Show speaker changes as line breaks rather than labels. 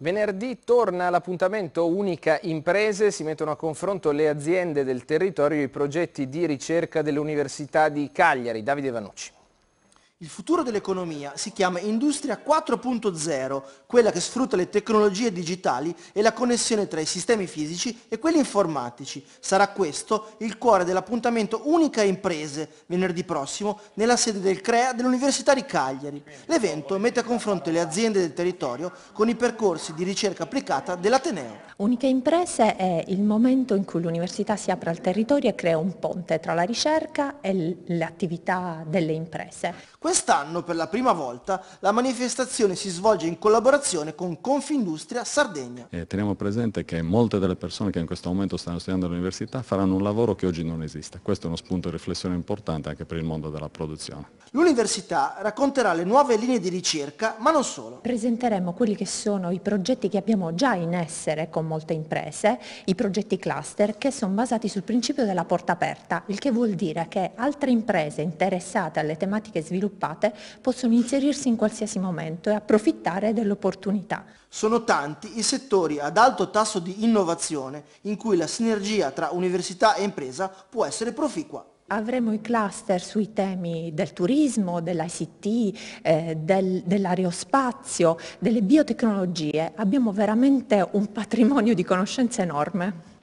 Venerdì torna l'appuntamento Unica Imprese, si mettono a confronto le aziende del territorio e i progetti di ricerca dell'Università di Cagliari. Davide Vanucci. Il futuro dell'economia si chiama Industria 4.0, quella che sfrutta le tecnologie digitali e la connessione tra i sistemi fisici e quelli informatici. Sarà questo il cuore dell'appuntamento Unica Imprese, venerdì prossimo, nella sede del CREA dell'Università di Cagliari. L'evento mette a confronto le aziende del territorio con i percorsi di ricerca applicata dell'Ateneo.
Unica Imprese è il momento in cui l'università si apre al territorio e crea un ponte tra la ricerca e le attività delle imprese.
Quest'anno, per la prima volta, la manifestazione si svolge in collaborazione con Confindustria Sardegna.
E teniamo presente che molte delle persone che in questo momento stanno studiando all'università faranno un lavoro che oggi non esiste. Questo è uno spunto di riflessione importante anche per il mondo della produzione.
L'università racconterà le nuove linee di ricerca,
ma non solo. Presenteremo quelli che sono i progetti che abbiamo già in essere con molte imprese, i progetti cluster che sono basati sul principio della porta aperta, il che vuol dire che altre imprese interessate alle tematiche sviluppate sviluppate possono inserirsi in qualsiasi momento e approfittare dell'opportunità. Sono
tanti i settori ad alto tasso di innovazione in cui la sinergia tra università e impresa può essere
proficua. Avremo i cluster sui temi del turismo, dell'ICT, eh, del, dell'aerospazio, delle biotecnologie. Abbiamo veramente un patrimonio di conoscenze enorme.